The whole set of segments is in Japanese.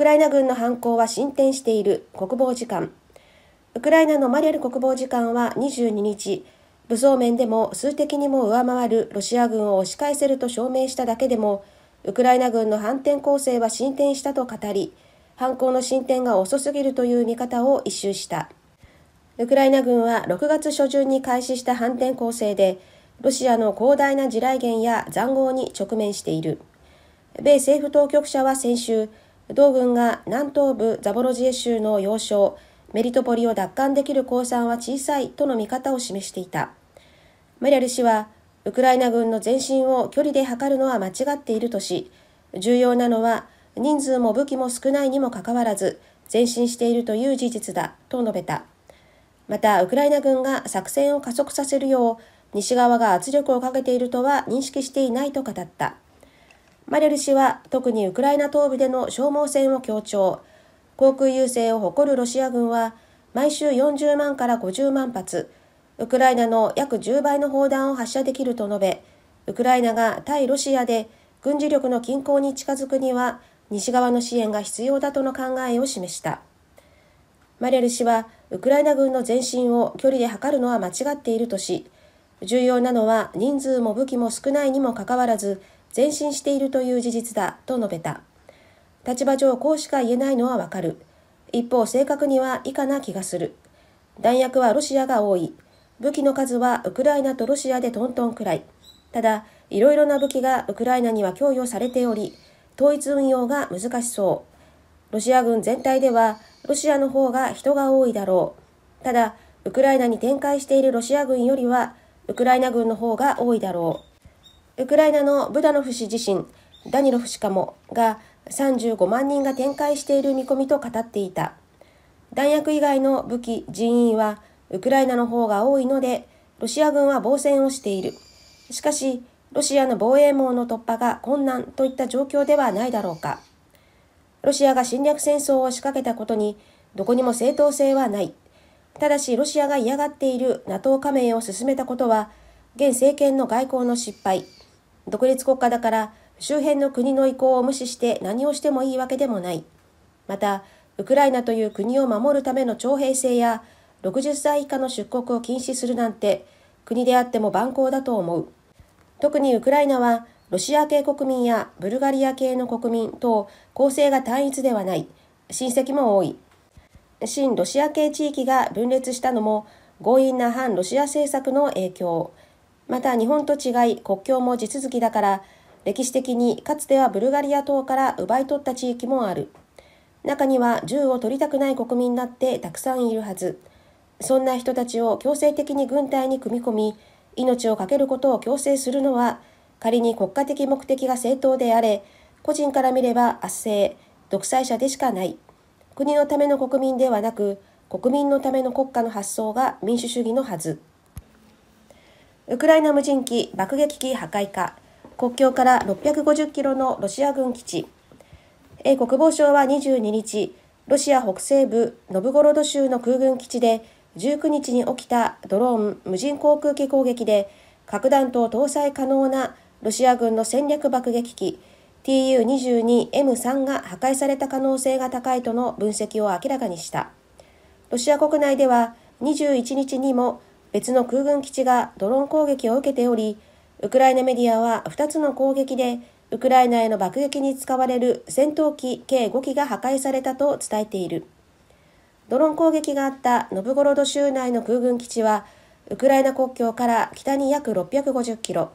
クライナ軍の反攻は進展している国防次官ウクライナのマリャル国防次官は22日武装面でも数的にも上回るロシア軍を押し返せると証明しただけでもウクライナ軍の反転攻勢は進展したと語り反攻の進展が遅すぎるという見方を一周したウクライナ軍は6月初旬に開始した反転攻勢でロシアの広大な地雷原や塹壕に直面している米政府当局者は先週同軍が南東部ザボロジエ州の要衝メリトポリを奪還できる公算は小さいとの見方を示していた。マリャル氏は、ウクライナ軍の前進を距離で測るのは間違っているとし、重要なのは人数も武器も少ないにもかかわらず、前進しているという事実だと述べた。また、ウクライナ軍が作戦を加速させるよう、西側が圧力をかけているとは認識していないと語った。マリャル氏は特にウクライナ東部での消耗戦を強調航空優勢を誇るロシア軍は毎週40万から50万発ウクライナの約10倍の砲弾を発射できると述べウクライナが対ロシアで軍事力の均衡に近づくには西側の支援が必要だとの考えを示したマリャル氏はウクライナ軍の前進を距離で測るのは間違っているとし重要なのは人数も武器も少ないにもかかわらず前進しているという事実だと述べた立場上こうしか言えないのはわかる一方正確には以下な気がする弾薬はロシアが多い武器の数はウクライナとロシアでトントンくらいただいろいろな武器がウクライナには供与されており統一運用が難しそうロシア軍全体ではロシアの方が人が多いだろうただウクライナに展開しているロシア軍よりはウクライナ軍の方が多いだろうウクライナのブダノフ氏自身、ダニロフ氏かもが35万人が展開している見込みと語っていた。弾薬以外の武器、人員はウクライナの方が多いので、ロシア軍は防戦をしている。しかし、ロシアの防衛網の突破が困難といった状況ではないだろうか。ロシアが侵略戦争を仕掛けたことに、どこにも正当性はない。ただし、ロシアが嫌がっている NATO 加盟を進めたことは、現政権の外交の失敗、独立国家だから周辺の国の意向を無視して何をしてもいいわけでもない。また、ウクライナという国を守るための徴兵制や60歳以下の出国を禁止するなんて国であっても蛮行だと思う。特にウクライナはロシア系国民やブルガリア系の国民等構成が単一ではない。親戚も多い。親ロシア系地域が分裂したのも強引な反ロシア政策の影響。また日本と違い国境も地続きだから歴史的にかつてはブルガリア島から奪い取った地域もある中には銃を取りたくない国民だってたくさんいるはずそんな人たちを強制的に軍隊に組み込み命を懸けることを強制するのは仮に国家的目的が正当であれ個人から見れば圧政独裁者でしかない国のための国民ではなく国民のための国家の発想が民主主義のはずウクライナ無人機爆撃機破壊か、国境から650キロのロシア軍基地。A 国防省は22日、ロシア北西部ノブゴロド州の空軍基地で19日に起きたドローン無人航空機攻撃で核弾頭搭載可能なロシア軍の戦略爆撃機 TU22M3 が破壊された可能性が高いとの分析を明らかにした。ロシア国内では21日にも別の空軍基地がドローン攻撃を受けており、ウクライナメディアは2つの攻撃で、ウクライナへの爆撃に使われる戦闘機計5機が破壊されたと伝えている。ドローン攻撃があったノブゴロド州内の空軍基地は、ウクライナ国境から北に約650キロ、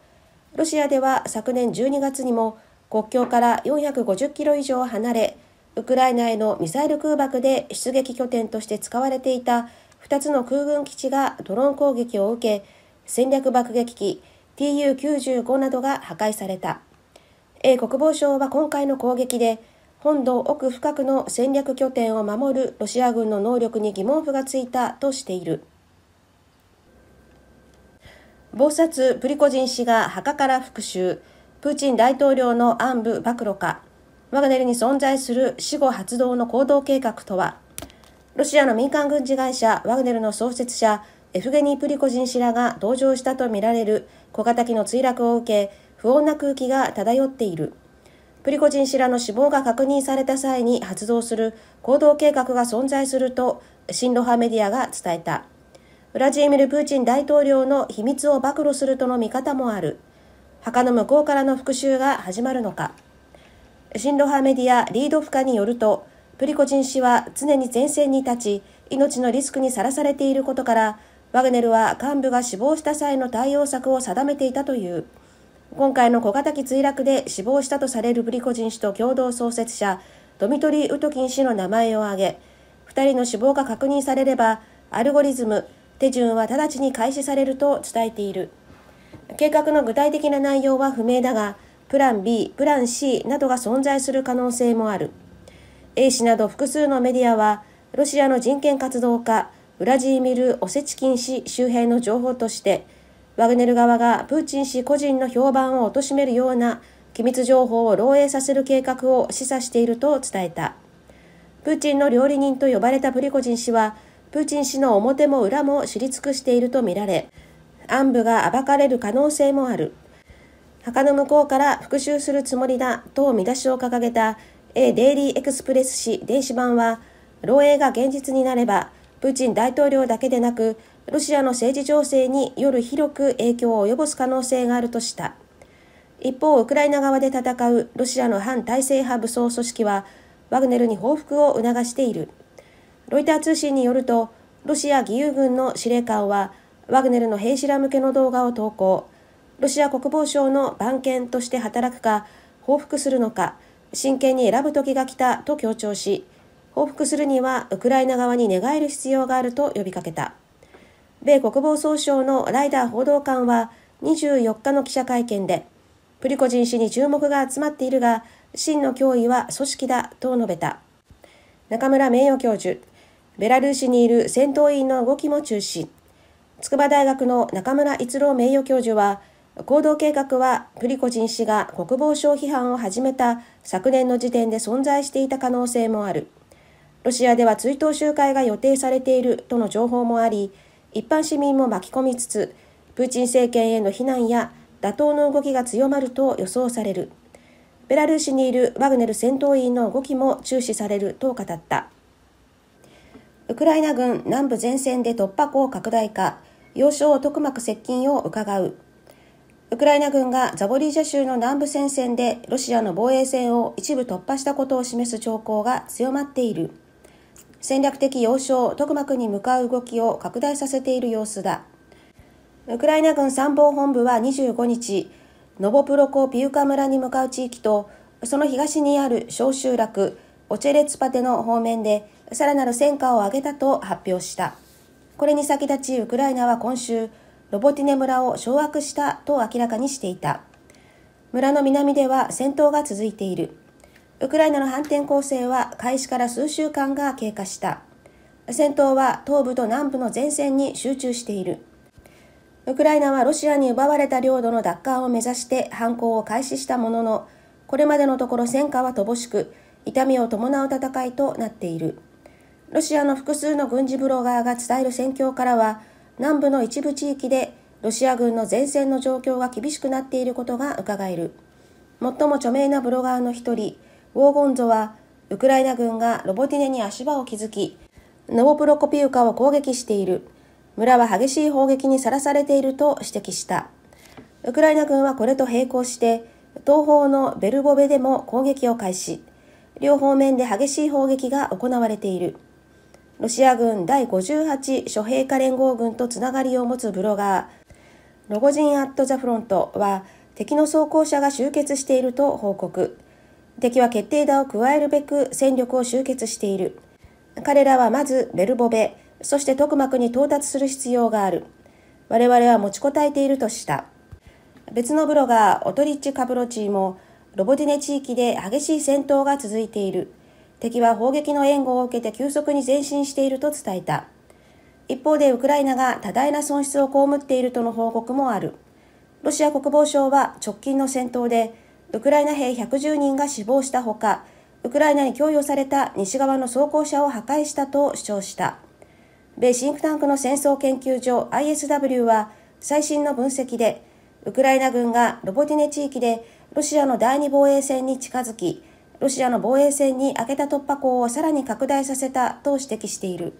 ロシアでは昨年12月にも国境から450キロ以上離れ、ウクライナへのミサイル空爆で出撃拠点として使われていた2つの空軍基地がドローン攻撃を受け、戦略爆撃機 TU95 などが破壊された。A 国防省は今回の攻撃で、本土奥深くの戦略拠点を守るロシア軍の能力に疑問符がついたとしている。謀殺プリコジン氏が墓から復讐、プーチン大統領の暗部暴露か、ワグネルに存在する死後発動の行動計画とは、ロシアの民間軍事会社ワグネルの創設者エフゲニー・プリコジン氏らが同乗したとみられる小型機の墜落を受け不穏な空気が漂っているプリコジン氏らの死亡が確認された際に発動する行動計画が存在すると親ロ派メディアが伝えたウラジーミル・プーチン大統領の秘密を暴露するとの見方もある墓の向こうからの復讐が始まるのか親ロ派メディアリードフカによるとプリコジン氏は常に前線に立ち、命のリスクにさらされていることから、ワグネルは幹部が死亡した際の対応策を定めていたという。今回の小型機墜落で死亡したとされるプリコジン氏と共同創設者、ドミトリー・ウトキン氏の名前を挙げ、2人の死亡が確認されれば、アルゴリズム、手順は直ちに開始されると伝えている。計画の具体的な内容は不明だが、プラン B、プラン C などが存在する可能性もある。A 氏など複数のメディアは、ロシアの人権活動家、ウラジーミル・オセチキン氏周辺の情報として、ワグネル側がプーチン氏個人の評判を貶めるような機密情報を漏洩させる計画を示唆していると伝えた。プーチンの料理人と呼ばれたプリゴジン氏は、プーチン氏の表も裏も知り尽くしているとみられ、暗部が暴かれる可能性もある。墓の向こうから復讐するつもりだと見出しを掲げた A デイリーエクスプレス紙電子版は、漏洩が現実になれば、プーチン大統領だけでなく、ロシアの政治情勢による広く影響を及ぼす可能性があるとした。一方、ウクライナ側で戦うロシアの反体制派武装組織は、ワグネルに報復を促している。ロイター通信によると、ロシア義勇軍の司令官は、ワグネルの兵士ら向けの動画を投稿。ロシア国防省の番犬として働くか、報復するのか、真剣に選ぶ時が来たと強調し報復するにはウクライナ側に寝返る必要があると呼びかけた米国防総省のライダー報道官は24日の記者会見でプリコジン氏に注目が集まっているが真の脅威は組織だと述べた中村名誉教授ベラルーシにいる戦闘員の動きも中心筑波大学の中村逸郎名誉教授は行動計画はプリコジン氏が国防省批判を始めた昨年の時点で存在していた可能性もあるロシアでは追悼集会が予定されているとの情報もあり一般市民も巻き込みつつプーチン政権への非難や打倒の動きが強まると予想されるベラルーシにいるワグネル戦闘員の動きも注視されると語ったウクライナ軍南部前線で突破口拡大か要衝トクマク接近をうかがうウクライナ軍がザボリージャ州の南部戦線でロシアの防衛線を一部突破したことを示す兆候が強まっている。戦略的要衝トクマクに向かう動きを拡大させている様子だ。ウクライナ軍参謀本部は25日、ノボプロコピウカ村に向かう地域と、その東にある小集落、オチェレツパテの方面で、さらなる戦果を上げたと発表した。これに先立ち、ウクライナは今週、ロボティネ村を掌握したと明らかにしていた。村の南では戦闘が続いている。ウクライナの反転攻勢は開始から数週間が経過した。戦闘は東部と南部の前線に集中している。ウクライナはロシアに奪われた領土の奪還を目指して反攻を開始したものの、これまでのところ戦果は乏しく、痛みを伴う戦いとなっている。ロシアの複数の軍事ブロガーが伝える戦況からは、南部の一部地域でロシア軍の前線の状況が厳しくなっていることがうかがえる最も著名なブロガーの一人ウォーゴンゾはウクライナ軍がロボティネに足場を築きノボプロコピウカを攻撃している村は激しい砲撃にさらされていると指摘したウクライナ軍はこれと並行して東方のベルボベでも攻撃を開始両方面で激しい砲撃が行われているロシア軍第58諸兵科連合軍とつながりを持つブロガー、ロゴジン・アット・ザ・フロントは敵の装甲車が集結していると報告。敵は決定打を加えるべく戦力を集結している。彼らはまずベルボベ、そしてトクマクに到達する必要がある。我々は持ちこたえているとした。別のブロガー、オトリッチ・カブロチーも、ロボディネ地域で激しい戦闘が続いている。敵は砲撃の援護を受けて急速に前進していると伝えた。一方でウクライナが多大な損失を被っているとの報告もある。ロシア国防省は直近の戦闘で、ウクライナ兵110人が死亡したほか、ウクライナに供与された西側の装甲車を破壊したと主張した。米シンクタンクの戦争研究所 ISW は最新の分析で、ウクライナ軍がロボティネ地域でロシアの第二防衛線に近づき、ロシアの防衛線に開けた突破口をさらに拡大させたと指摘している。